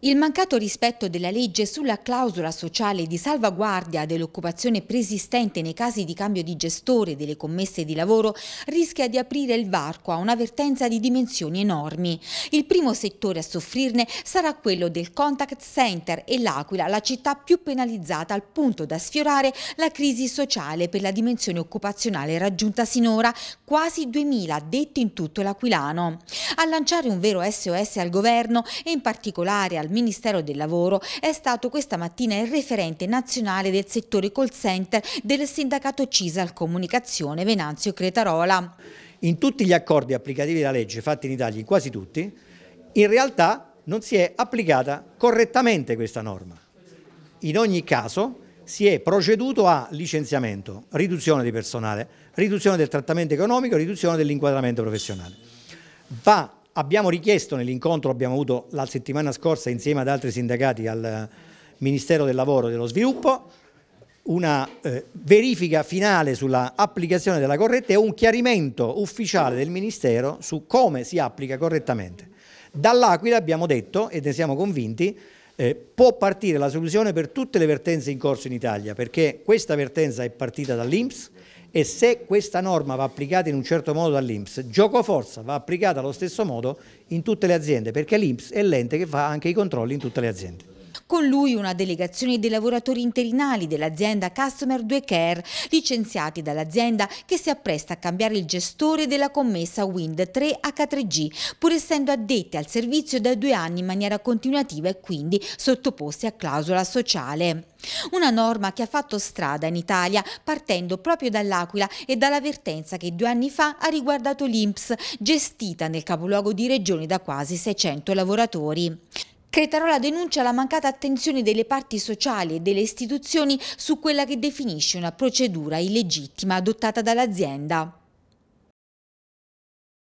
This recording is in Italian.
Il mancato rispetto della legge sulla clausola sociale di salvaguardia dell'occupazione preesistente nei casi di cambio di gestore delle commesse di lavoro rischia di aprire il varco a una vertenza di dimensioni enormi. Il primo settore a soffrirne sarà quello del contact center e l'Aquila, la città più penalizzata al punto da sfiorare la crisi sociale per la dimensione occupazionale raggiunta sinora, quasi 2.000 addetti in tutto l'Aquilano. A lanciare un vero SOS al governo e in particolare al al Ministero del Lavoro è stato questa mattina il referente nazionale del settore call center del sindacato CISAL Comunicazione Venanzio Cretarola. In tutti gli accordi applicativi della legge fatti in Italia, in quasi tutti, in realtà non si è applicata correttamente questa norma. In ogni caso si è proceduto a licenziamento, riduzione di personale, riduzione del trattamento economico, riduzione dell'inquadramento professionale. Va Abbiamo richiesto nell'incontro, abbiamo avuto la settimana scorsa insieme ad altri sindacati al Ministero del Lavoro e dello Sviluppo, una eh, verifica finale sull'applicazione della corretta e un chiarimento ufficiale del Ministero su come si applica correttamente. Dall'Aquila abbiamo detto, e ne siamo convinti, eh, può partire la soluzione per tutte le vertenze in corso in Italia, perché questa vertenza è partita dall'Inps e se questa norma va applicata in un certo modo dall'Inps, gioco forza va applicata allo stesso modo in tutte le aziende, perché l'Inps è l'ente che fa anche i controlli in tutte le aziende. Con lui una delegazione dei lavoratori interinali dell'azienda Customer 2 Care, licenziati dall'azienda che si appresta a cambiare il gestore della commessa Wind 3 H3G, pur essendo addetti al servizio da due anni in maniera continuativa e quindi sottoposti a clausola sociale. Una norma che ha fatto strada in Italia, partendo proprio dall'Aquila e dall'avvertenza che due anni fa ha riguardato l'INPS, gestita nel capoluogo di regione da quasi 600 lavoratori. Cretarola denuncia la mancata attenzione delle parti sociali e delle istituzioni su quella che definisce una procedura illegittima adottata dall'azienda.